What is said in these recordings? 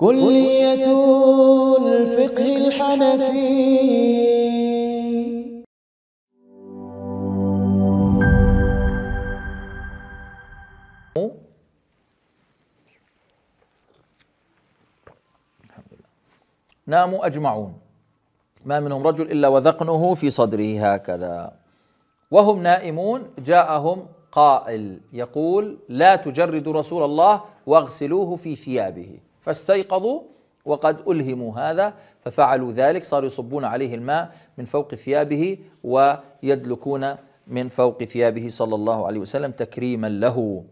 كلية الفقه الحنفي ناموا أجمعون ما منهم رجل إلا وذقنه في صدره هكذا وهم نائمون جاءهم قائل يقول لا تجردوا رسول الله واغسلوه في ثيابه فاستيقظوا وقد ألهموا هذا ففعلوا ذلك صاروا يصبون عليه الماء من فوق ثيابه ويدلكون من فوق ثيابه صلى الله عليه وسلم تكريما له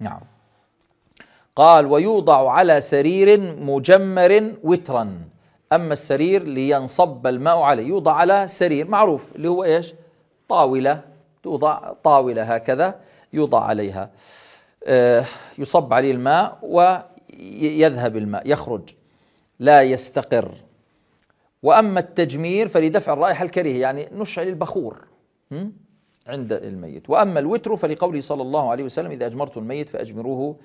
نعم قال ويوضع على سرير مجمر وترا أما السرير لينصب الماء عليه يوضع على سرير معروف اللي هو إيش طاولة توضع طاولة هكذا يوضع عليها آه، يصب عليه الماء يذهب الماء يخرج لا يستقر واما التجمير فلدفع الرائحه الكريهه يعني نشعل البخور عند الميت واما الوتر فلقوله صلى الله عليه وسلم اذا اجمرت الميت فاجمروه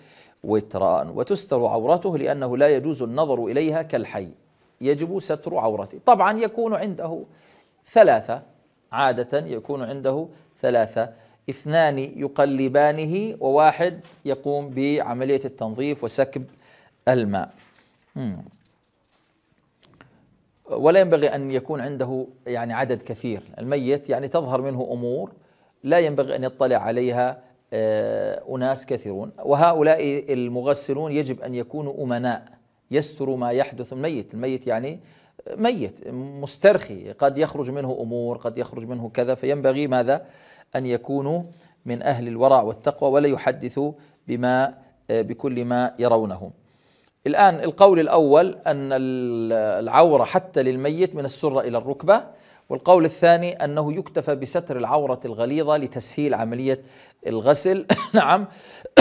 وترا وتستر عورته لانه لا يجوز النظر اليها كالحي يجب ستر عورته طبعا يكون عنده ثلاثه عاده يكون عنده ثلاثه اثنان يقلبانه وواحد يقوم بعمليه التنظيف وسكب الماء ولا ينبغي أن يكون عنده يعني عدد كثير الميت يعني تظهر منه أمور لا ينبغي أن يطلع عليها آه، أناس كثيرون وهؤلاء المغسلون يجب أن يكونوا أمناء يستروا ما يحدث الميت الميت يعني ميت مسترخي قد يخرج منه أمور قد يخرج منه كذا فينبغي ماذا أن يكونوا من أهل الورع والتقوى ولا يحدثوا بما آه، بكل ما يرونه الآن القول الأول أن العورة حتى للميت من السرة إلى الركبة والقول الثاني أنه يكتفى بستر العورة الغليظة لتسهيل عملية الغسل نعم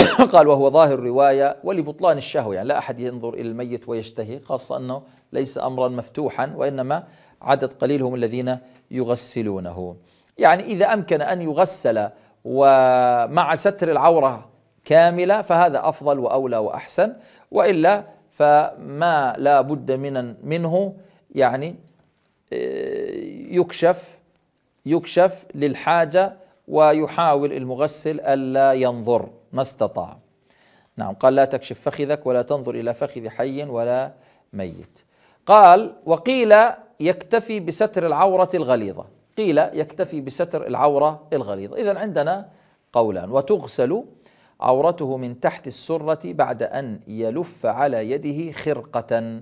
قال وهو ظاهر رواية ولبطلان الشهوة يعني لا أحد ينظر إلى الميت ويشتهي خاصة أنه ليس أمرا مفتوحا وإنما عدد قليل هم الذين يغسلونه يعني إذا أمكن أن يغسل ومع ستر العورة كاملة فهذا أفضل وأولى وأحسن وإلا فما لا بد من منه يعني آه، يكشف يكشف للحاجة ويحاول المغسل ألا ينظر ما استطاع نعم قال لا تكشف فخذك ولا تنظر إلى فخذ حي ولا ميت قال وقيل يكتفي بستر العورة الغليظة قيل يكتفي بستر العورة الغليظة إذا عندنا قولان وتغسل عورته من تحت السرة بعد أن يلف على يده خرقة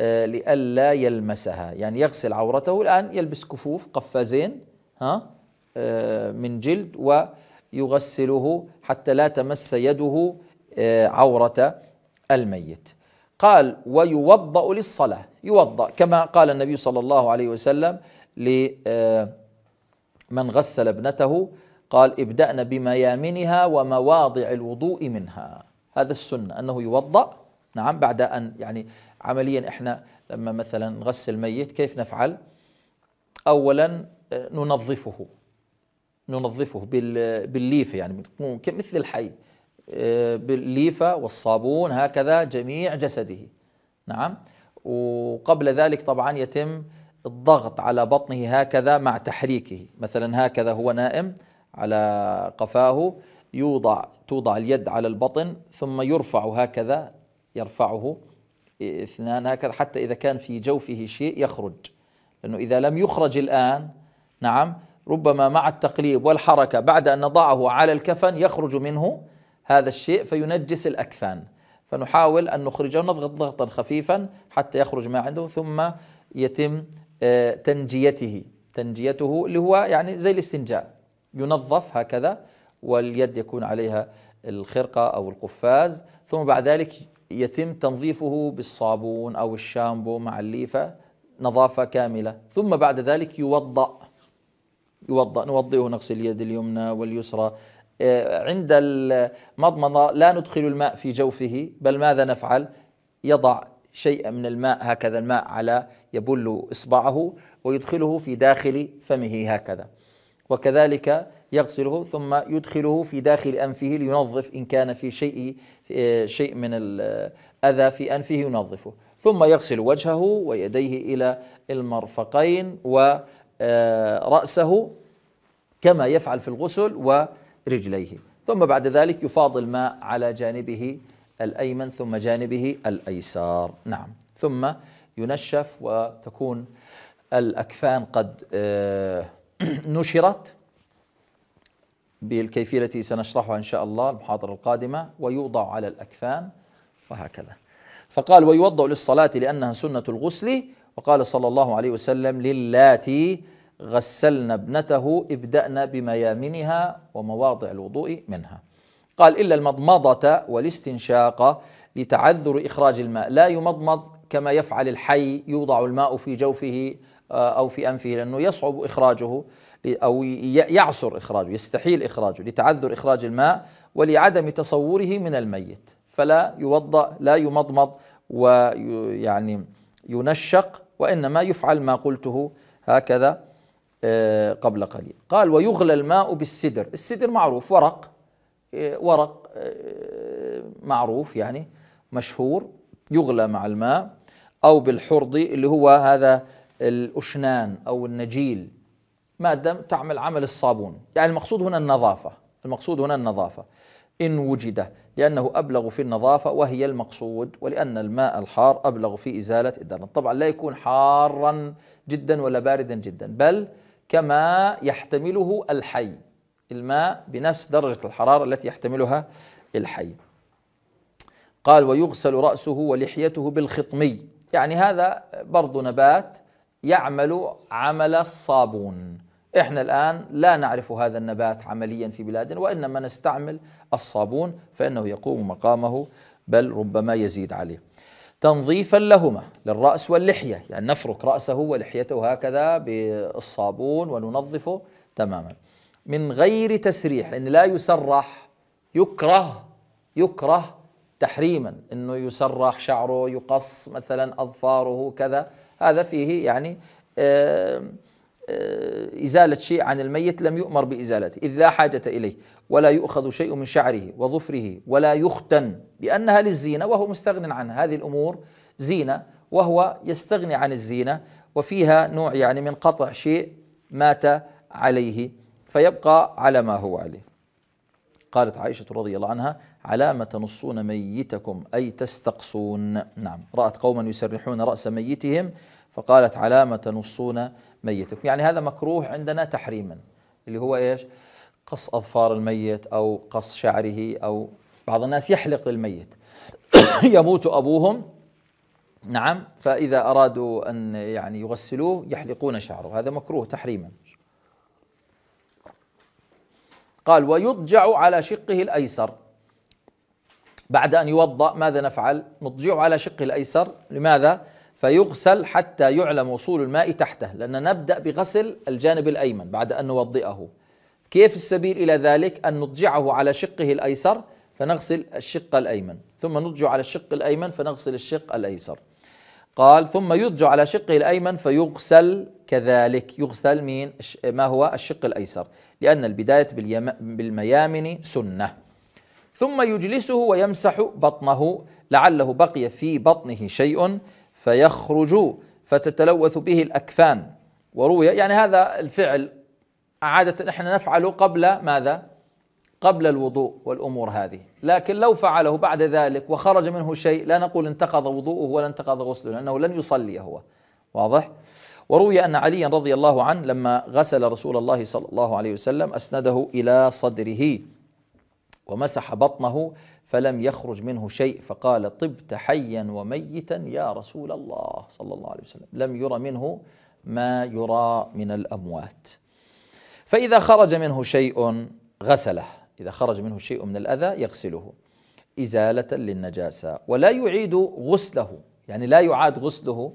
آه، لئلا يلمسها يعني يغسل عورته الآن يلبس كفوف قفازين ها آه، من جلد ويغسله حتى لا تمس يده آه، عورة الميت قال ويوضأ للصلاة يوضأ كما قال النبي صلى الله عليه وسلم لمن غسل ابنته قال ابدأنا بميامنها ومواضع الوضوء منها هذا السنة أنه يوضأ نعم بعد أن يعني عمليا إحنا لما مثلا نغسل ميت كيف نفعل أولا آه، ننظفه ننظفه بالليفة يعني مثل الحي آه، بالليفة والصابون هكذا جميع جسده نعم وقبل ذلك طبعا يتم الضغط على بطنه هكذا مع تحريكه مثلا هكذا هو نائم على قفاه يوضع توضع اليد على البطن ثم يرفع هكذا يرفعه إيه، اثنان هكذا حتى إذا كان في جوفه شيء يخرج لأنه إذا لم يخرج الآن نعم ربما مع التقليب والحركة بعد أن نضعه على الكفن يخرج منه هذا الشيء فينجس الأكفان فنحاول أن نخرجه نضغط ضغطا خفيفا حتى يخرج ما عنده ثم يتم آه، تنجيته تنجيته اللي هو يعني زي الاستنجاء ينظف هكذا واليد يكون عليها الخرقة أو القفاز ثم بعد ذلك يتم تنظيفه بالصابون أو الشامبو مع الليفة نظافة كاملة ثم بعد ذلك يوضأ يوضأ نوضئه نغسل اليد اليمنى واليسرى آه، عند المضمضة لا ندخل الماء في جوفه بل ماذا نفعل يضع شيئا من الماء هكذا الماء على يبل إصبعه ويدخله في داخل فمه هكذا وكذلك يغسله ثم يدخله في داخل أنفه لينظف إن كان في شيء شيء من الأذى في أنفه ينظفه ثم يغسل وجهه ويديه إلى المرفقين ورأسه كما يفعل في الغسل ورجليه ثم بعد ذلك يفاض الماء على جانبه الأيمن ثم جانبه الأيسار نعم ثم ينشف وتكون الأكفان قد آه، نشرت بالكيفية التي سنشرحها إن شاء الله المحاضرة القادمة ويوضع على الأكفان وهكذا فقال ويوضع للصلاة لأنها سنة الغسل وقال صلى الله عليه وسلم للاتي غسلنا ابنته ابدأنا بميامنها ومواضع الوضوء منها قال إلا المضمضة والاستنشاق لتعذر إخراج الماء لا يمضمض كما يفعل الحي يوضع الماء في جوفه آه، أو في أنفه لأنه يصعب إخراجه أو يعسر إخراجه يستحيل إخراجه لتعذر إخراج الماء ولعدم تصوره من الميت فلا يوضأ لا يمضمض ويعني ينشق وإنما يفعل ما قلته هكذا آه، قبل قليل قال ويغلى الماء بالسدر السدر معروف ورق آه، ورق معروف يعني مشهور يغلى مع الماء أو بالحرض اللي هو هذا الأشنان أو النجيل مادة تعمل عمل الصابون يعني المقصود هنا النظافة المقصود هنا النظافة إن وجد لأنه أبلغ في النظافة وهي المقصود ولأن الماء الحار أبلغ في إزالة الدرن طبعا لا يكون حارا جدا ولا باردا جدا بل كما يحتمله الحي الماء بنفس درجة الحرارة التي يحتملها الحي قال ويغسل رأسه ولحيته بالخطمي يعني هذا برضو نبات يعمل عمل الصابون احنا الان لا نعرف هذا النبات عمليا في بلادنا وانما نستعمل الصابون فانه يقوم مقامه بل ربما يزيد عليه تنظيفا لهما للراس واللحيه يعني نفرك راسه ولحيته هكذا بالصابون وننظفه تماما من غير تسريح ان لا يسرح يكره يكره تحريما انه يسرح شعره يقص مثلا اظفاره كذا هذا فيه يعني إزالة شيء عن الميت لم يؤمر بإزالته إذ لا حاجة إليه ولا يؤخذ شيء من شعره وظفره ولا يختن لأنها للزينة وهو مستغن عنها هذه الأمور زينة وهو يستغني عن الزينة وفيها نوع يعني من قطع شيء مات عليه فيبقى على ما هو عليه قالت عائشة رضي الله عنها علام تنصون ميتكم أي تستقصون نعم رأت قوما يسرحون رأس ميتهم فقالت علام تنصون ميتكم يعني هذا مكروه عندنا تحريما اللي هو إيش قص أظفار الميت أو قص شعره أو بعض الناس يحلق للميت يموت أبوهم نعم فإذا أرادوا أن يعني يغسلوه يحلقون شعره هذا مكروه تحريما قال ويضجع على شقه الأيسر بعد أن يوضأ ماذا نفعل نضجعه على شقه الأيسر لماذا فيغسل حتى يعلم وصول الماء تحته لأن نبدأ بغسل الجانب الأيمن بعد أن نوضئه كيف السبيل إلى ذلك أن نضجعه على شقه الأيسر فنغسل الشق الأيمن ثم نضجع على الشق الأيمن فنغسل الشق الأيسر قال ثم يضجع على شقه الأيمن فيغسل كذلك يغسل مين ما هو الشق الأيسر لأن البداية بالميامن سنة ثم يجلسه ويمسح بطنه لعله بقي في بطنه شيء فيخرج فتتلوث به الأكفان وروي يعني هذا الفعل عادة احنا نفعله قبل ماذا؟ قبل الوضوء والأمور هذه لكن لو فعله بعد ذلك وخرج منه شيء لا نقول انتقض وضوءه ولا انتقض غسله لأنه لن يصلي هو واضح؟ وروي أن عليا رضي الله عنه لما غسل رسول الله صلى الله عليه وسلم أسنده إلى صدره ومسح بطنه فلم يخرج منه شيء فقال طبت حيا وميتا يا رسول الله صلى الله عليه وسلم لم ير منه ما يرى من الأموات فإذا خرج منه شيء غسله إذا خرج منه شيء من الأذى يغسله إزالة للنجاسة ولا يعيد غسله يعني لا يعاد غسله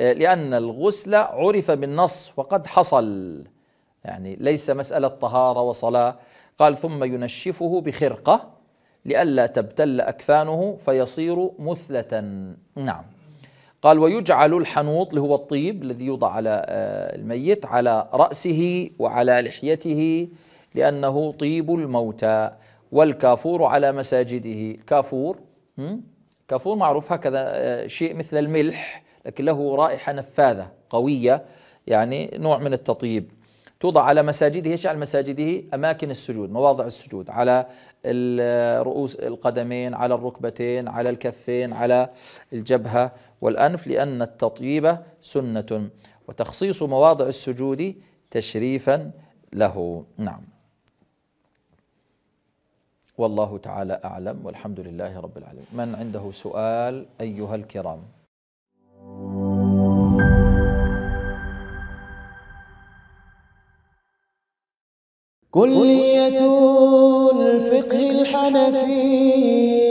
آه، لأن الغسل عرف بالنص وقد حصل يعني ليس مسألة طهارة وصلاة قال ثم ينشفه بخرقة لئلا تبتل أكفانه فيصير مثلة نعم قال ويجعل الحنوط اللي هو الطيب الذي يوضع على آه، الميت على رأسه وعلى لحيته لأنه طيب الموتى والكافور على مساجده كافور كافور معروف هكذا آه، شيء مثل الملح لكن له رائحة نفاذة قوية يعني نوع من التطيب توضع على مساجده يجعل مساجده أماكن السجود مواضع السجود على رؤوس القدمين على الركبتين على الكفين على الجبهة والأنف لأن التطيب سنة وتخصيص مواضع السجود تشريفا له نعم والله تعالى أعلم والحمد لله رب العالمين من عنده سؤال أيها الكرام كلية الفقه الحنفي